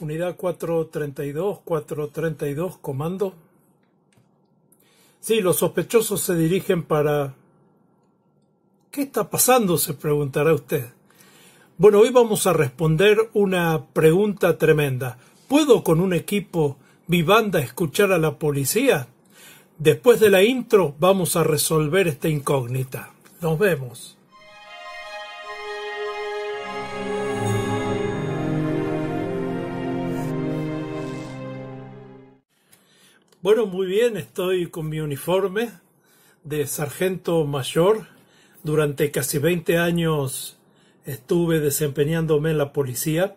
Unidad 432, 432, comando. Sí, los sospechosos se dirigen para... ¿Qué está pasando? se preguntará usted. Bueno, hoy vamos a responder una pregunta tremenda. ¿Puedo con un equipo vivanda escuchar a la policía? Después de la intro vamos a resolver esta incógnita. Nos vemos. Bueno, muy bien, estoy con mi uniforme de sargento mayor. Durante casi 20 años estuve desempeñándome en la policía,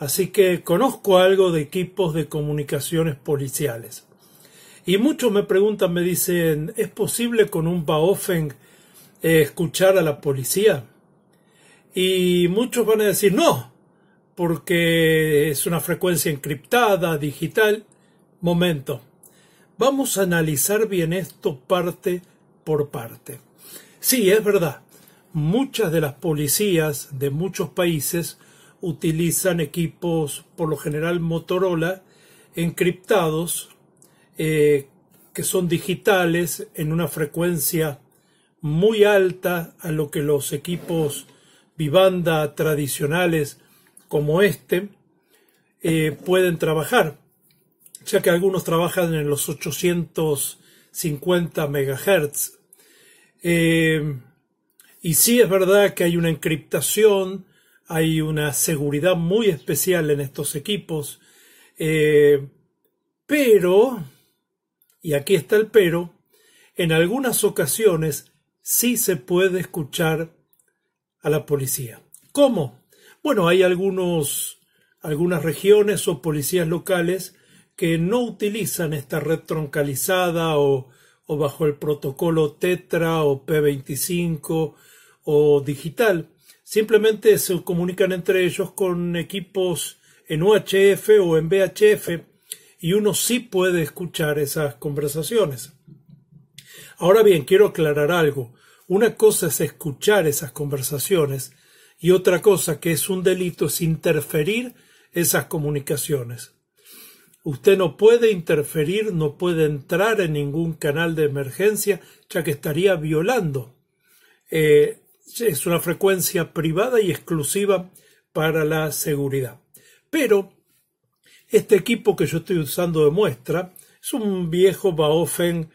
así que conozco algo de equipos de comunicaciones policiales. Y muchos me preguntan, me dicen, ¿es posible con un Baofeng eh, escuchar a la policía? Y muchos van a decir, no, porque es una frecuencia encriptada, digital. Momento. Vamos a analizar bien esto parte por parte. Sí, es verdad, muchas de las policías de muchos países utilizan equipos, por lo general Motorola, encriptados, eh, que son digitales en una frecuencia muy alta a lo que los equipos vivanda tradicionales como este eh, pueden trabajar ya que algunos trabajan en los 850 MHz. Eh, y sí es verdad que hay una encriptación, hay una seguridad muy especial en estos equipos, eh, pero, y aquí está el pero, en algunas ocasiones sí se puede escuchar a la policía. ¿Cómo? Bueno, hay algunos, algunas regiones o policías locales que no utilizan esta red troncalizada o, bajo el protocolo Tetra o P25 o digital. Simplemente se comunican entre ellos con equipos en UHF o en VHF y uno sí puede escuchar esas conversaciones. Ahora bien, quiero aclarar algo. Una cosa es escuchar esas conversaciones y otra cosa que es un delito es interferir esas comunicaciones. Usted no puede interferir, no puede entrar en ningún canal de emergencia, ya que estaría violando. Eh, es una frecuencia privada y exclusiva para la seguridad. Pero este equipo que yo estoy usando de muestra es un viejo Baofeng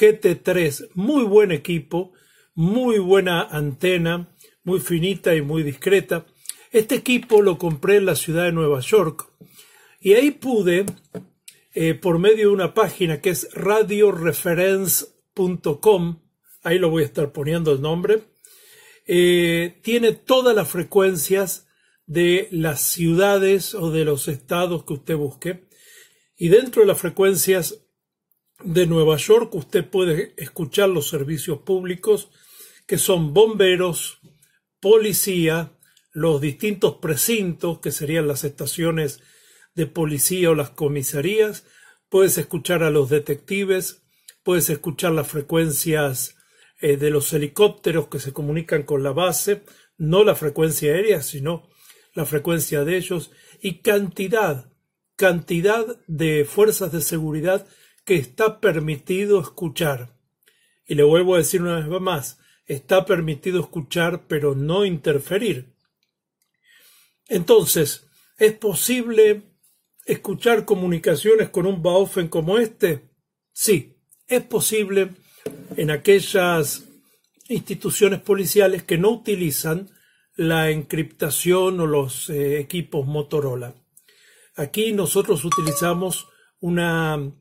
GT3, muy buen equipo, muy buena antena, muy finita y muy discreta. Este equipo lo compré en la ciudad de Nueva York y ahí pude, eh, por medio de una página que es radioreference.com, ahí lo voy a estar poniendo el nombre, eh, tiene todas las frecuencias de las ciudades o de los estados que usted busque. Y dentro de las frecuencias de Nueva York usted puede escuchar los servicios públicos que son bomberos, policía, los distintos precintos que serían las estaciones de policía o las comisarías, puedes escuchar a los detectives, puedes escuchar las frecuencias eh, de los helicópteros que se comunican con la base, no la frecuencia aérea, sino la frecuencia de ellos, y cantidad, cantidad de fuerzas de seguridad que está permitido escuchar. Y le vuelvo a decir una vez más, está permitido escuchar pero no interferir. Entonces, es posible escuchar comunicaciones con un Baofen como este? Sí, es posible en aquellas instituciones policiales que no utilizan la encriptación o los eh, equipos Motorola. Aquí nosotros utilizamos una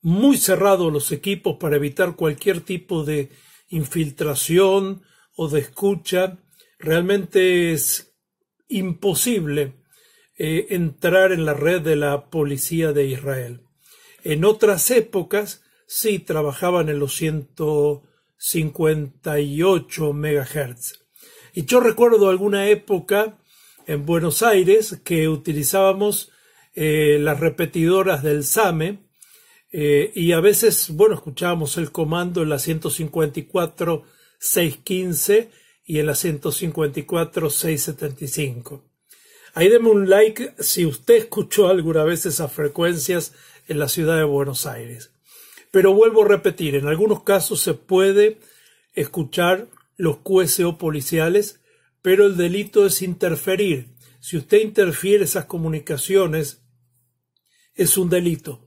muy cerrados los equipos para evitar cualquier tipo de infiltración o de escucha. Realmente es imposible eh, entrar en la red de la policía de Israel. En otras épocas sí trabajaban en los 158 MHz. Y yo recuerdo alguna época en Buenos Aires que utilizábamos eh, las repetidoras del SAME eh, y a veces, bueno, escuchábamos el comando en la 154 615 y en la 154 675. Ahí deme un like si usted escuchó alguna vez esas frecuencias en la ciudad de Buenos Aires. Pero vuelvo a repetir, en algunos casos se puede escuchar los QSO policiales, pero el delito es interferir. Si usted interfiere esas comunicaciones, es un delito.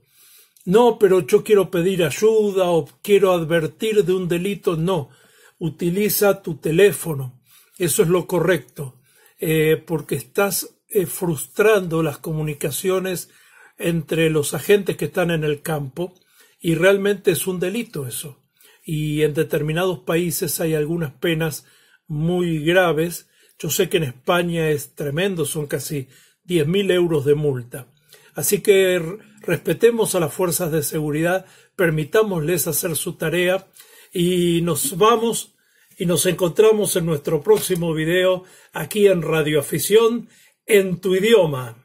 No, pero yo quiero pedir ayuda o quiero advertir de un delito. No, utiliza tu teléfono. Eso es lo correcto. Eh, porque estás eh, frustrando las comunicaciones entre los agentes que están en el campo y realmente es un delito eso. Y en determinados países hay algunas penas muy graves. Yo sé que en España es tremendo, son casi diez mil euros de multa. Así que respetemos a las fuerzas de seguridad, permitámosles hacer su tarea y nos vamos y nos encontramos en nuestro próximo video aquí en Radio Afición en tu idioma.